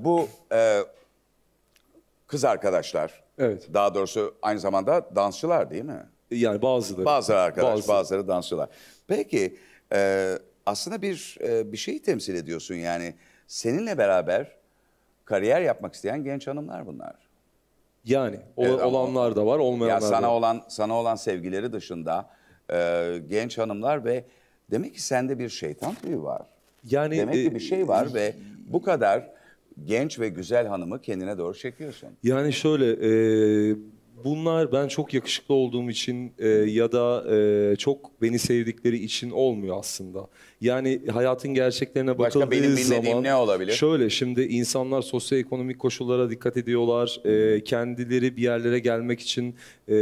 Bu e, kız arkadaşlar, Evet. daha doğrusu aynı zamanda dansçılar değil mi? Yani bazıları. Bazıları arkadaş, Bazı. bazıları dansçılar. Peki e, aslında bir e, bir şeyi temsil ediyorsun yani. Seninle beraber kariyer yapmak isteyen genç hanımlar bunlar. Yani o- Evet, olanlar da var, olmayanlar Ya da sana var. olan sana olan sevgileri dışında e, genç hanımlar ve demek ki sende bir şeytan tüyü var. Yani Demek e, ki bir şey var e, ve bu kadar genç ve güzel hanımı kendine doğru çekiyorsun. Yani şöyle e, bunlar ben çok yakışıklı olduğum için e, ya da e, çok beni sevdikleri için olmuyor aslında. Yani hayatın gerçeklerine Başka bakıldığı benim zaman ne olabilir? şöyle şimdi insanlar sosyoekonomik koşullara dikkat ediyorlar. E, kendileri bir yerlere gelmek için e,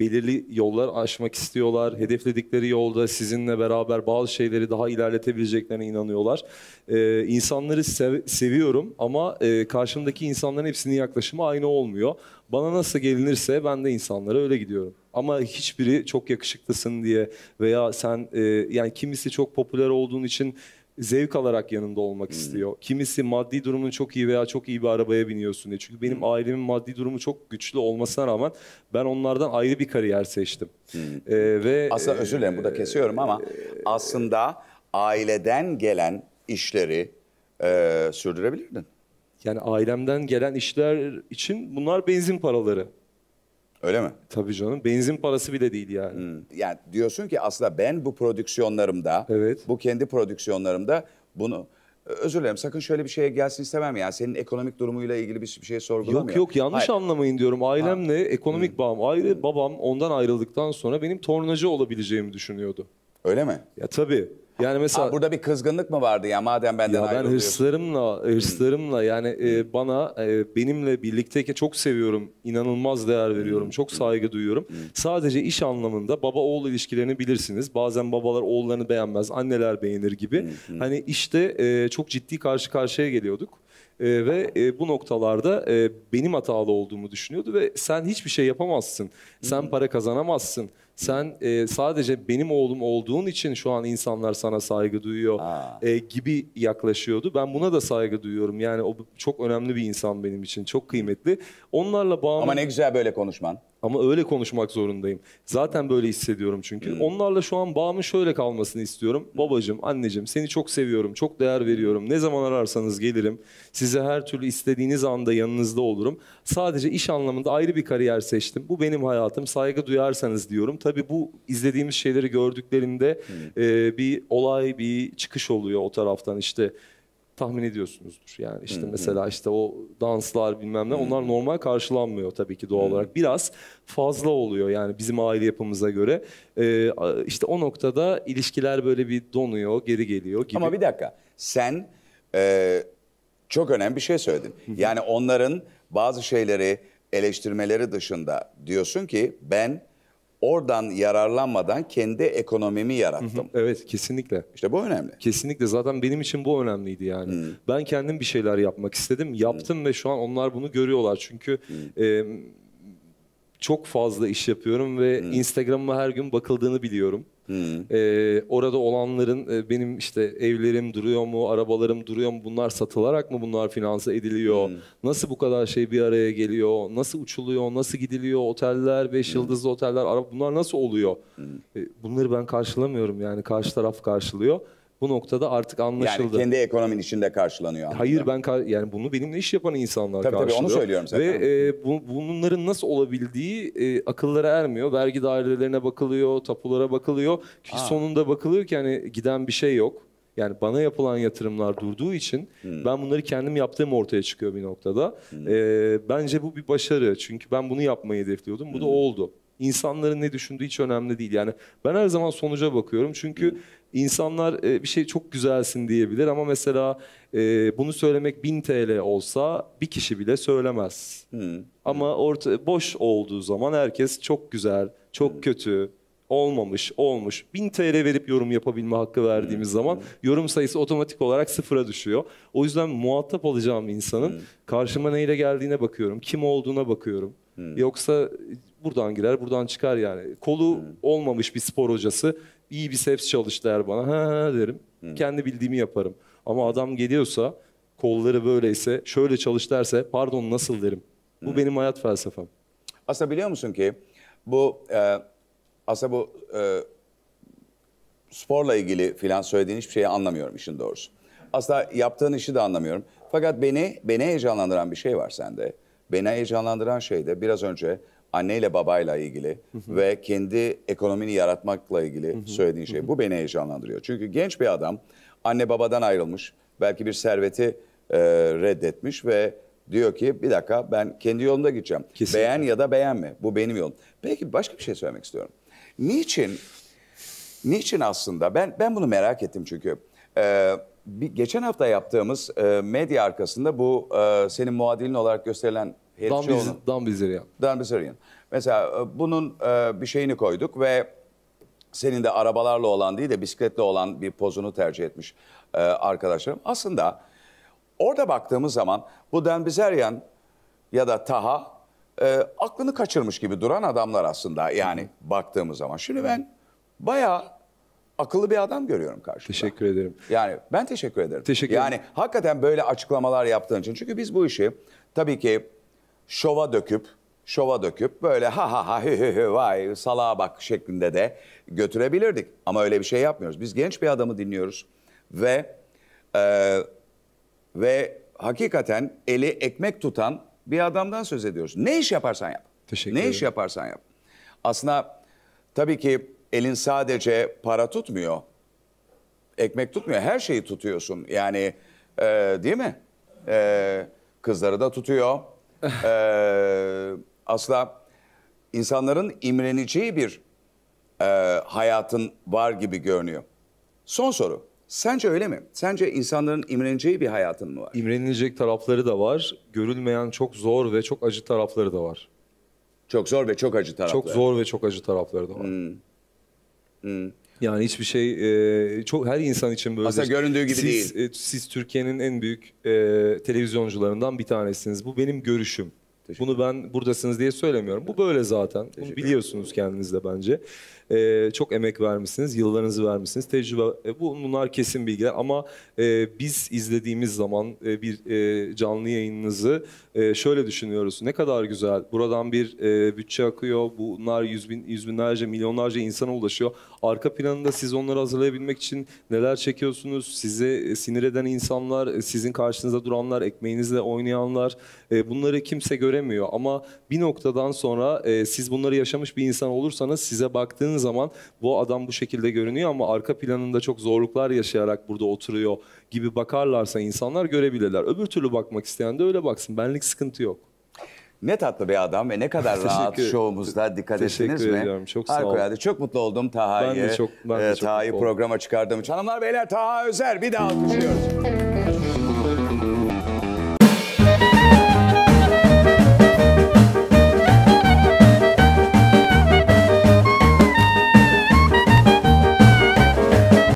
belirli yollar aşmak istiyorlar. Hedefledikleri yolda sizinle beraber bazı şeyleri daha ilerletebileceklerine inanıyorlar. E, insanları sev- seviyorum ama e, karşımdaki insanların hepsinin yaklaşımı aynı olmuyor. Bana nasıl gelinirse ben de insanlara öyle gidiyorum. Ama hiçbiri çok yakışıklısın diye veya sen e, yani kimisi çok popüler olduğun için zevk alarak yanında olmak hmm. istiyor. Kimisi maddi durumun çok iyi veya çok iyi bir arabaya biniyorsun diye. Çünkü benim hmm. ailemin maddi durumu çok güçlü olmasına rağmen ben onlardan ayrı bir kariyer seçtim. Hmm. Ee, ve aslında özür dilerim burada e, kesiyorum ama e, aslında aileden gelen işleri e, sürdürebilirdin. Yani ailemden gelen işler için bunlar benzin paraları. Öyle mi? Tabii canım. Benzin parası bile değil yani. Hmm. Yani diyorsun ki aslında ben bu prodüksiyonlarımda, evet. bu kendi prodüksiyonlarımda bunu e, özür dilerim sakın şöyle bir şeye gelsin istemem ya. senin ekonomik durumuyla ilgili bir, bir şey sorgulamıyor. Yok yok yanlış Hayır. anlamayın diyorum ailemle ha. ekonomik hmm. bağım ayrı hmm. babam ondan ayrıldıktan sonra benim tornacı olabileceğimi düşünüyordu. Öyle mi? Ya tabii. Yani mesela... Ha, burada bir kızgınlık mı vardı ya madem benden ya ben hırslarımla, hmm. hırslarımla yani e, hmm. bana e, benimle birlikteyken çok seviyorum, inanılmaz değer hmm. veriyorum, çok saygı duyuyorum. Sadece iş anlamında baba oğul ilişkilerini bilirsiniz. Bazen babalar oğullarını beğenmez, anneler beğenir gibi. hani işte e, çok ciddi karşı karşıya geliyorduk. ee, ve e, bu noktalarda e, benim hatalı olduğumu düşünüyordu ve sen hiçbir şey yapamazsın. Sen para kazanamazsın sen e, sadece benim oğlum olduğun için şu an insanlar sana saygı duyuyor e, gibi yaklaşıyordu. Ben buna da saygı duyuyorum. Yani o çok önemli bir insan benim için. Çok kıymetli. Onlarla bağım... Ama ne güzel böyle konuşman. Ama öyle konuşmak zorundayım. Zaten böyle hissediyorum çünkü. Hmm. Onlarla şu an bağımın şöyle kalmasını istiyorum. Hmm. Babacım, anneciğim seni çok seviyorum, çok değer veriyorum. Ne zaman ararsanız gelirim. Size her türlü istediğiniz anda yanınızda olurum. Sadece iş anlamında ayrı bir kariyer seçtim. Bu benim hayatım. Saygı duyarsanız diyorum. Tabii bu izlediğimiz şeyleri gördüklerinde hmm. e, bir olay, bir çıkış oluyor o taraftan işte tahmin ediyorsunuzdur. Yani işte hmm. mesela işte o danslar bilmem ne hmm. onlar normal karşılanmıyor tabii ki doğal hmm. olarak. Biraz fazla oluyor yani bizim aile yapımıza göre. Ee, işte o noktada ilişkiler böyle bir donuyor, geri geliyor gibi. Ama bir dakika sen e, çok önemli bir şey söyledin. Yani onların bazı şeyleri eleştirmeleri dışında diyorsun ki ben oradan yararlanmadan kendi ekonomimi yarattım. evet kesinlikle. İşte bu önemli. Kesinlikle zaten benim için bu önemliydi yani. Hı. Ben kendim bir şeyler yapmak istedim, yaptım hı. ve şu an onlar bunu görüyorlar. Çünkü... Hı. E, çok fazla iş yapıyorum ve hmm. Instagram'ıma her gün bakıldığını biliyorum. Hmm. Ee, orada olanların e, benim işte evlerim duruyor mu, arabalarım duruyor mu, bunlar satılarak mı bunlar finanse ediliyor? Hmm. Nasıl bu kadar şey bir araya geliyor? Nasıl uçuluyor? Nasıl gidiliyor? Oteller, beş hmm. yıldızlı oteller, araba bunlar nasıl oluyor? Hmm. E, bunları ben karşılamıyorum yani karşı taraf karşılıyor. Bu noktada artık anlaşıldı. Yani kendi ekonomin içinde karşılanıyor. Anladım. Hayır ben kar- yani bunu benimle iş yapan insanlar tabii, karşılıyor. Tabii onu söylüyorum zaten. Ve e, bu, bunların nasıl olabildiği e, akıllara ermiyor. Vergi dairelerine bakılıyor, tapulara bakılıyor. Ki Aa. sonunda bakılıyor ki hani giden bir şey yok. Yani bana yapılan yatırımlar durduğu için hmm. ben bunları kendim yaptığım ortaya çıkıyor bir noktada. Hmm. E, bence bu bir başarı. Çünkü ben bunu yapmayı hedefliyordum. Bu hmm. da oldu. İnsanların ne düşündüğü hiç önemli değil. Yani ben her zaman sonuca bakıyorum. Çünkü hmm İnsanlar e, bir şey çok güzelsin diyebilir ama mesela e, bunu söylemek 1000 TL olsa bir kişi bile söylemez. Hmm. Ama orta, boş olduğu zaman herkes çok güzel, çok hmm. kötü, olmamış, olmuş. 1000 TL verip yorum yapabilme hakkı verdiğimiz hmm. zaman yorum sayısı otomatik olarak sıfıra düşüyor. O yüzden muhatap olacağım insanın hmm. karşıma neyle geldiğine bakıyorum, kim olduğuna bakıyorum. Hmm. Yoksa e, buradan girer, buradan çıkar yani. Kolu hmm. olmamış bir spor hocası iyi biceps çalış der bana. Ha, derim. Hı. Kendi bildiğimi yaparım. Ama adam geliyorsa kolları böyleyse şöyle çalış derse pardon nasıl derim. Bu Hı. benim hayat felsefem. Aslında biliyor musun ki bu e, aslında bu e, sporla ilgili filan söylediğin hiçbir şeyi anlamıyorum işin doğrusu. Aslında yaptığın işi de anlamıyorum. Fakat beni beni heyecanlandıran bir şey var sende. Beni heyecanlandıran şey de biraz önce anneyle babayla ilgili ve kendi ekonomini yaratmakla ilgili söylediğin şey. Bu beni heyecanlandırıyor. Çünkü genç bir adam anne babadan ayrılmış. Belki bir serveti e, reddetmiş ve diyor ki bir dakika ben kendi yolumda gideceğim. Kesinlikle. Beğen ya da beğenme. Bu benim yolum. Peki başka bir şey söylemek istiyorum. Niçin niçin aslında ben ben bunu merak ettim çünkü. Ee, bir, geçen hafta yaptığımız e, medya arkasında bu e, senin muadilin olarak gösterilen Herifçioğlu. Dambizirian. Dambizirian. Mesela e, bunun e, bir şeyini koyduk ve senin de arabalarla olan değil de bisikletle olan bir pozunu tercih etmiş e, arkadaşlarım. Aslında orada baktığımız zaman bu Dambizirian ya da Taha aklını kaçırmış gibi duran adamlar aslında yani baktığımız zaman. Şimdi ben bayağı akıllı bir adam görüyorum karşımda. Teşekkür ederim. Yani ben teşekkür ederim. Teşekkür ederim. Yani hakikaten böyle açıklamalar yaptığın için. Çünkü biz bu işi tabii ki şova döküp şova döküp böyle ha ha ha hü hü hü vay salağa bak şeklinde de götürebilirdik. Ama öyle bir şey yapmıyoruz. Biz genç bir adamı dinliyoruz ve e, ve hakikaten eli ekmek tutan bir adamdan söz ediyoruz. Ne iş yaparsan yap. Teşekkür ne iş yaparsan yap. Aslında tabii ki elin sadece para tutmuyor. Ekmek tutmuyor. Her şeyi tutuyorsun. Yani e, değil mi? E, kızları da tutuyor ee, asla insanların imreneceği bir e, hayatın var gibi görünüyor. Son soru. Sence öyle mi? Sence insanların imreneceği bir hayatın mı var? İmrenilecek tarafları da var. Görülmeyen çok zor ve çok acı tarafları da var. Çok zor ve çok acı tarafları. Çok zor ve çok acı tarafları da var. Hmm. Hmm. Yani hiçbir şey e, çok her insan için böyle. Aslında şey. göründüğü gibi siz, değil. E, siz Türkiye'nin en büyük e, televizyoncularından bir tanesiniz. Bu benim görüşüm. Bunu ben buradasınız diye söylemiyorum. Bu böyle zaten. Bunu biliyorsunuz kendiniz de bence e, çok emek vermişsiniz, yıllarınızı vermişsiniz, tecrübe e, bu bunlar kesin bilgiler ama e, biz izlediğimiz zaman e, bir e, canlı yayınınızı e, şöyle düşünüyoruz. Ne kadar güzel. Buradan bir e, bütçe akıyor. Bunlar yüz, bin, yüz binlerce, milyonlarca insana ulaşıyor. Arka planında siz onları hazırlayabilmek için neler çekiyorsunuz? Sizi e, sinir eden insanlar, e, sizin karşınıza duranlar, ekmeğinizle oynayanlar e, bunları kimse göremiyor ama bir noktadan sonra e, siz bunları yaşamış bir insan olursanız size baktığın baktığın zaman bu adam bu şekilde görünüyor ama arka planında çok zorluklar yaşayarak burada oturuyor gibi bakarlarsa insanlar görebilirler. Öbür türlü bakmak isteyen de öyle baksın. Benlik sıkıntı yok. Ne tatlı bir adam ve ne kadar rahat Teşekkür- şovumuzda dikkat Teşekkür ettiniz mi? ediyorum, çok sağ olun. Harikulade. Çok mutlu oldum Taha'yı. Ben de çok- ben de e, çok Taha'yı programa çıkardığım için. Hanımlar beyler Taha Özer bir daha alkışlıyoruz.